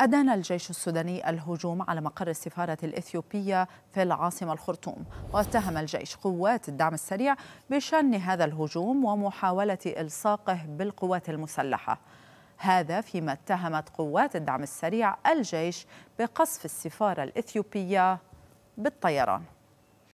أدان الجيش السوداني الهجوم على مقر السفارة الإثيوبية في العاصمة الخرطوم واتهم الجيش قوات الدعم السريع بشن هذا الهجوم ومحاولة إلصاقه بالقوات المسلحة هذا فيما اتهمت قوات الدعم السريع الجيش بقصف السفارة الإثيوبية بالطيران